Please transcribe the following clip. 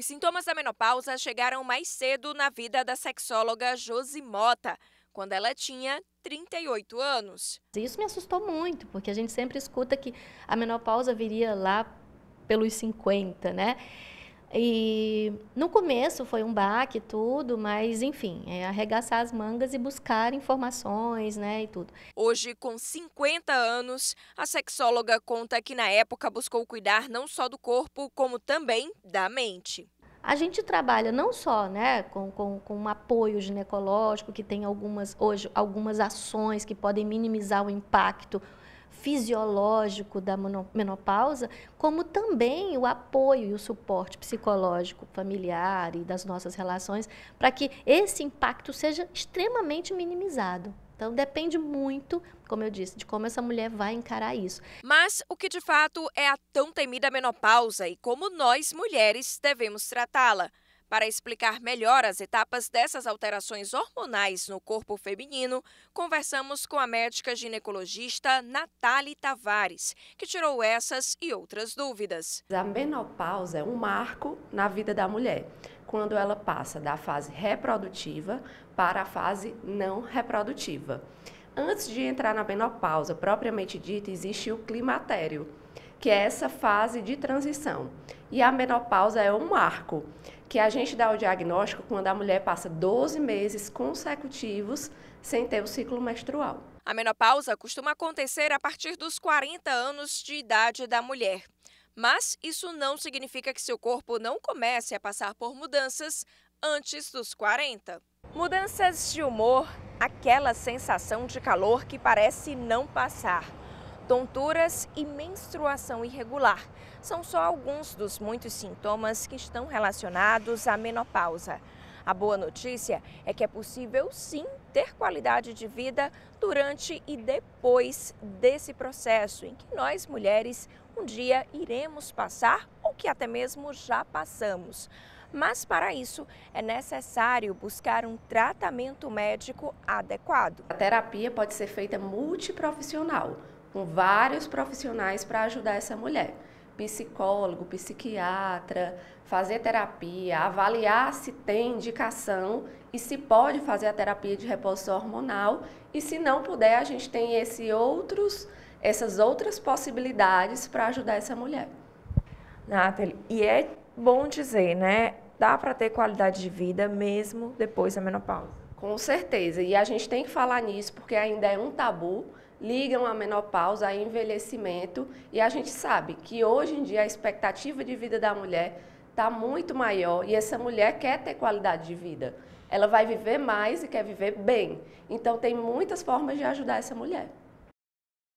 Os sintomas da menopausa chegaram mais cedo na vida da sexóloga Josi Mota, quando ela tinha 38 anos. Isso me assustou muito, porque a gente sempre escuta que a menopausa viria lá pelos 50, né? E no começo foi um baque tudo, mas enfim, é arregaçar as mangas e buscar informações, né, e tudo. Hoje, com 50 anos, a sexóloga conta que na época buscou cuidar não só do corpo, como também da mente. A gente trabalha não só né, com, com, com um apoio ginecológico, que tem algumas, hoje algumas ações que podem minimizar o impacto fisiológico da menopausa, como também o apoio e o suporte psicológico familiar e das nossas relações, para que esse impacto seja extremamente minimizado. Então depende muito, como eu disse, de como essa mulher vai encarar isso. Mas o que de fato é a tão temida menopausa e como nós mulheres devemos tratá-la? Para explicar melhor as etapas dessas alterações hormonais no corpo feminino, conversamos com a médica ginecologista Natália Tavares, que tirou essas e outras dúvidas. A menopausa é um marco na vida da mulher, quando ela passa da fase reprodutiva para a fase não reprodutiva. Antes de entrar na menopausa propriamente dita, existe o climatério que é essa fase de transição. E a menopausa é um marco que a gente dá o diagnóstico quando a mulher passa 12 meses consecutivos sem ter o ciclo menstrual. A menopausa costuma acontecer a partir dos 40 anos de idade da mulher. Mas isso não significa que seu corpo não comece a passar por mudanças antes dos 40. Mudanças de humor, aquela sensação de calor que parece não passar tonturas e menstruação irregular. São só alguns dos muitos sintomas que estão relacionados à menopausa. A boa notícia é que é possível sim ter qualidade de vida durante e depois desse processo em que nós mulheres um dia iremos passar ou que até mesmo já passamos. Mas para isso é necessário buscar um tratamento médico adequado. A terapia pode ser feita multiprofissional com vários profissionais para ajudar essa mulher. Psicólogo, psiquiatra, fazer terapia, avaliar se tem indicação e se pode fazer a terapia de reposição hormonal e se não puder, a gente tem esse outros, essas outras possibilidades para ajudar essa mulher. Nathalie, e é bom dizer, né? Dá para ter qualidade de vida mesmo depois da menopausa. Com certeza. E a gente tem que falar nisso porque ainda é um tabu. Ligam a menopausa, a envelhecimento, e a gente sabe que hoje em dia a expectativa de vida da mulher está muito maior e essa mulher quer ter qualidade de vida. Ela vai viver mais e quer viver bem. Então, tem muitas formas de ajudar essa mulher.